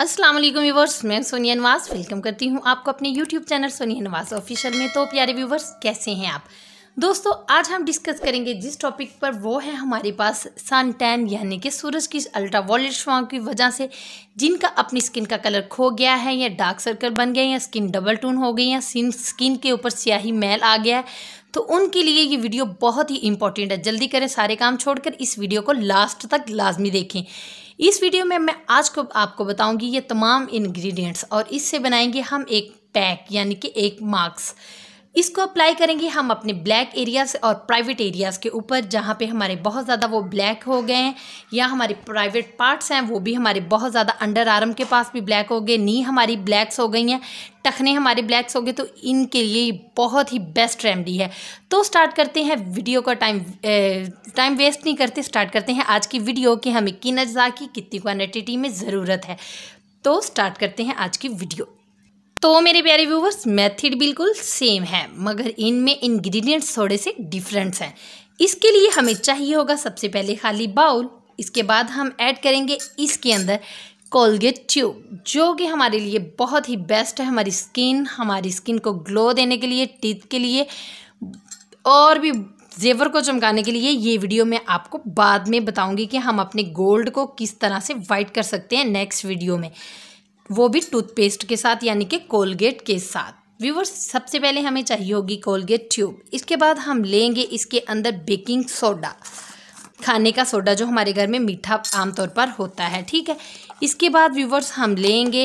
अस्सलाम वालेकुम व्यूवर्स मैं सोनिया नवाज वेलकम करती हूँ आपको अपने YouTube channel Sonia Nawaz official में तो प्यारे व्यूवर्स कैसे हैं आप दोस्तों आज हम डिस्कस करेंगे जिस टॉपिक पर वो है हमारे पास सन टैन यानी कि सूरज की अल्ट्रा वॉलेट शुआ की वजह से जिनका अपनी स्किन का कलर खो गया है या डार्क सर्कल बन गए या स्किन डबल टून हो गई या स्किन के ऊपर स्याही मैल आ गया है तो उनके लिए ये वीडियो बहुत ही इंपॉर्टेंट है जल्दी करें सारे काम छोड़कर इस वीडियो को लास्ट तक लाजमी देखें इस वीडियो में मैं आज को आपको बताऊंगी ये तमाम इंग्रेडिएंट्स और इससे बनाएंगे हम एक पैक यानी कि एक मार्क्स इसको अप्लाई करेंगे हम अपने ब्लैक एरियाज और प्राइवेट एरियाज़ के ऊपर जहाँ पे हमारे बहुत ज़्यादा वो ब्लैक हो गए हैं या हमारे प्राइवेट पार्ट्स हैं वो भी हमारे बहुत ज़्यादा अंडर आर्म के पास भी ब्लैक हो गए नी हमारी ब्लैक्स हो गई हैं टखने हमारे ब्लैक्स हो गए तो इनके लिए बहुत ही बेस्ट रेमडी है तो स्टार्ट करते हैं वीडियो का टाइम टाइम वेस्ट नहीं करते स्टार्ट करते हैं आज की वीडियो की हमें किन अज्जा की कितनी क्वानिटी में ज़रूरत है तो स्टार्ट करते हैं आज की वीडियो तो मेरे प्यारे व्यूवर्स मेथड बिल्कुल सेम है मगर इनमें इंग्रेडिएंट्स थोड़े से डिफरेंट्स हैं इसके लिए हमें चाहिए होगा सबसे पहले खाली बाउल इसके बाद हम ऐड करेंगे इसके अंदर कोलगेट ट्यूब जो कि हमारे लिए बहुत ही बेस्ट है हमारी स्किन हमारी स्किन को ग्लो देने के लिए टीथ के लिए और भी जेवर को चमकाने के लिए ये वीडियो मैं आपको बाद में बताऊंगी कि हम अपने गोल्ड को किस तरह से वाइट कर सकते हैं नेक्स्ट वीडियो में वो भी टूथपेस्ट के साथ यानी कि कोलगेट के साथ व्यूवर्स सबसे पहले हमें चाहिए होगी कोलगेट ट्यूब इसके बाद हम लेंगे इसके अंदर बेकिंग सोडा खाने का सोडा जो हमारे घर में मीठा आमतौर पर होता है ठीक है इसके बाद व्यूवर्स हम लेंगे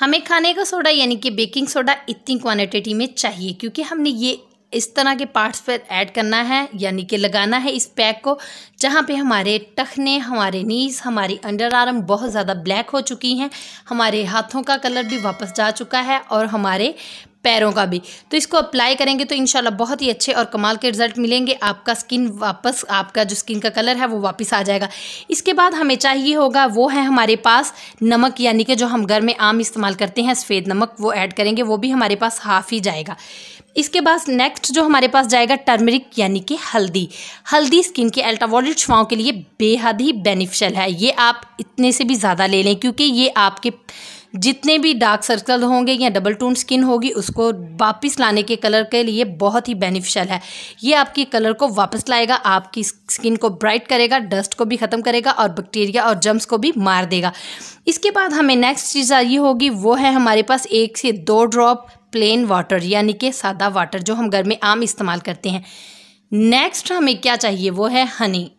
हमें खाने का सोडा यानी कि बेकिंग सोडा इतनी क्वांटिटी में चाहिए क्योंकि हमने ये इस तरह के पार्ट्स पर ऐड करना है यानी कि लगाना है इस पैक को जहाँ पे हमारे टखने हमारे नीज हमारी अंडर आर्म बहुत ज़्यादा ब्लैक हो चुकी हैं हमारे हाथों का कलर भी वापस जा चुका है और हमारे पैरों का भी तो इसको अप्लाई करेंगे तो इनशाला बहुत ही अच्छे और कमाल के रिजल्ट मिलेंगे आपका स्किन वापस आपका जो स्किन का कलर है वो वापस आ जाएगा इसके बाद हमें चाहिए होगा वो है हमारे पास नमक यानी कि जो हम घर में आम इस्तेमाल करते हैं सफ़ेद नमक वो ऐड करेंगे वो भी हमारे पास हाफ़ ही जाएगा इसके बाद नेक्स्ट जो हमारे पास जाएगा टर्मरिक यानी कि हल्दी हल्दी स्किन के अल्ट्रावॉलेट छुआओं के लिए बेहद ही बेनिफिशियल है ये आप इतने से भी ज़्यादा ले लें क्योंकि ये आपके जितने भी डार्क सर्कल होंगे या डबल टून स्किन होगी उसको वापस लाने के कलर के लिए बहुत ही बेनिफिशियल है ये आपके कलर को वापस लाएगा आपकी स्किन को ब्राइट करेगा डस्ट को भी ख़त्म करेगा और बैक्टीरिया और जम्स को भी मार देगा इसके बाद हमें नेक्स्ट चीज़ आई होगी वो है हमारे पास एक से दो ड्रॉप प्लेन वाटर यानी कि सादा वाटर जो हम घर में आम इस्तेमाल करते हैं नेक्स्ट हमें क्या चाहिए वो है हनी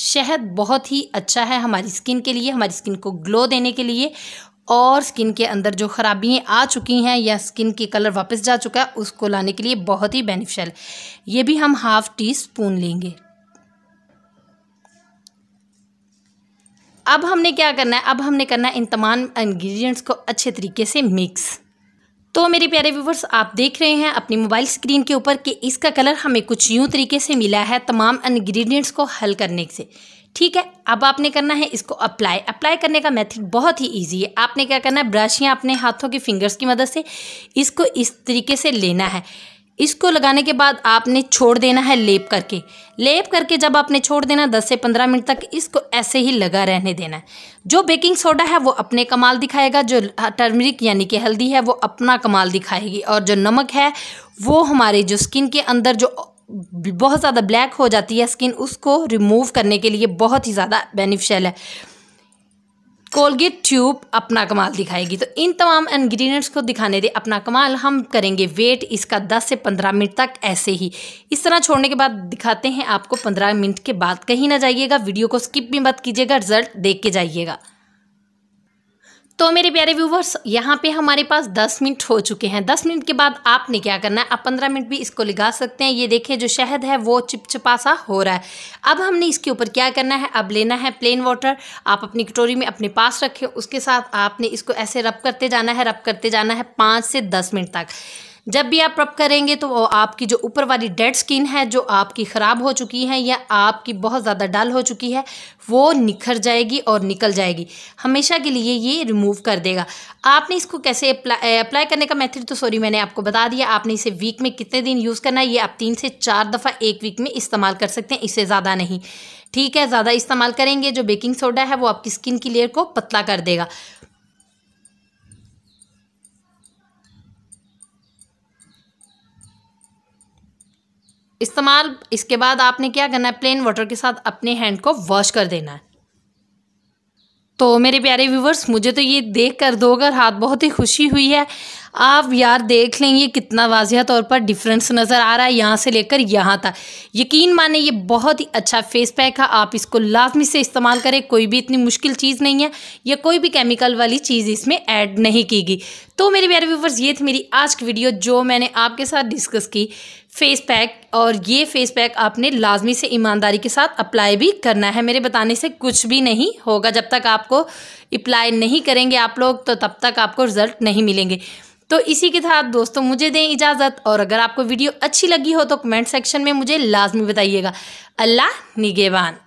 शहद बहुत ही अच्छा है हमारी स्किन के लिए हमारी स्किन को ग्लो देने के लिए और स्किन के अंदर जो ख़राबियाँ आ चुकी हैं या स्किन के कलर वापस जा चुका है उसको लाने के लिए बहुत ही बेनिफिशियल ये भी हम हाफ़ टी स्पून लेंगे अब हमने क्या करना है अब हमने करना है इन तमाम इन्ग्रीडियंट्स को अच्छे तरीके से मिक्स तो मेरे प्यारे व्यूवर्स आप देख रहे हैं अपनी मोबाइल स्क्रीन के ऊपर कि इसका कलर हमें कुछ यूँ तरीके से मिला है तमाम इन्ग्रीडियंट्स को हल करने से ठीक है अब आपने करना है इसको अप्लाई अप्लाई करने का मेथड बहुत ही इजी है आपने क्या करना है ब्रश या अपने हाथों की फिंगर्स की मदद से इसको इस तरीके से लेना है इसको लगाने के बाद आपने छोड़ देना है लेप करके लेप करके जब आपने छोड़ देना 10 से 15 मिनट तक इसको ऐसे ही लगा रहने देना है जो बेकिंग सोडा है वो अपने कमाल दिखाएगा जो टर्मरिक यानी कि हल्दी है वो अपना कमाल दिखाएगी और जो नमक है वो हमारे जो स्किन के अंदर जो बहुत ज़्यादा ब्लैक हो जाती है स्किन उसको रिमूव करने के लिए बहुत ही ज़्यादा बेनिफिशियल है कोलगेट ट्यूब अपना कमाल दिखाएगी तो इन तमाम इन्ग्रीडियंट्स को दिखाने दे अपना कमाल हम करेंगे वेट इसका 10 से 15 मिनट तक ऐसे ही इस तरह छोड़ने के बाद दिखाते हैं आपको 15 मिनट के बाद कहीं ना जाइएगा वीडियो को स्किप भी मत कीजिएगा रिजल्ट देख के जाइएगा तो मेरे प्यारे व्यूवर्स यहाँ पे हमारे पास 10 मिनट हो चुके हैं 10 मिनट के बाद आपने क्या करना है आप 15 मिनट भी इसको लगा सकते हैं ये देखिए जो शहद है वो चिपचिपा सा हो रहा है अब हमने इसके ऊपर क्या करना है अब लेना है प्लेन वाटर आप अपनी कटोरी में अपने पास रखें उसके साथ आपने इसको ऐसे रब करते जाना है रब करते जाना है पाँच से दस मिनट तक जब भी आप रब करेंगे तो आपकी जो ऊपर वाली डेड स्किन है जो आपकी ख़राब हो चुकी है या आपकी बहुत ज़्यादा डल हो चुकी है वो निखर जाएगी और निकल जाएगी हमेशा के लिए ये रिमूव कर देगा आपने इसको कैसे अप्लाई अप्लाई करने का मेथड तो सॉरी मैंने आपको बता दिया आपने इसे वीक में कितने दिन यूज़ करना है ये आप तीन से चार दफ़ा एक वीक में इस्तेमाल कर सकते हैं इससे ज़्यादा नहीं ठीक है ज़्यादा इस्तेमाल करेंगे जो बेकिंग सोडा है वो आपकी स्किन की लेयर को पतला कर देगा इस्तेमाल इसके बाद आपने क्या करना है प्लेन वाटर के साथ अपने हैंड को वॉश कर देना है तो मेरे प्यारे व्यूवर्स मुझे तो ये देख कर धोकर हाथ बहुत ही खुशी हुई है आप यार देख लें ये कितना वाजह तौर पर डिफरेंस नज़र आ रहा है यहाँ से लेकर यहाँ तक यकीन माने ये बहुत ही अच्छा फेस पैक है आप इसको लाजमी से इस्तेमाल करें कोई भी इतनी मुश्किल चीज़ नहीं है या कोई भी केमिकल वाली चीज़ इसमें ऐड नहीं की गई तो मेरे प्यारे व्यूवर्स ये थी मेरी आज की वीडियो जो मैंने आपके साथ डिस्कस की फेस पैक और ये फेस पैक आपने लाजमी से ईमानदारी के साथ अप्लाई भी करना है मेरे बताने से कुछ भी नहीं होगा जब तक आपको अप्लाई नहीं करेंगे आप लोग तो तब तक आपको रिजल्ट नहीं मिलेंगे तो इसी के साथ दोस्तों मुझे दें इजाज़त और अगर आपको वीडियो अच्छी लगी हो तो कमेंट सेक्शन में मुझे लाजमी बताइएगा अल्लाह निगेवान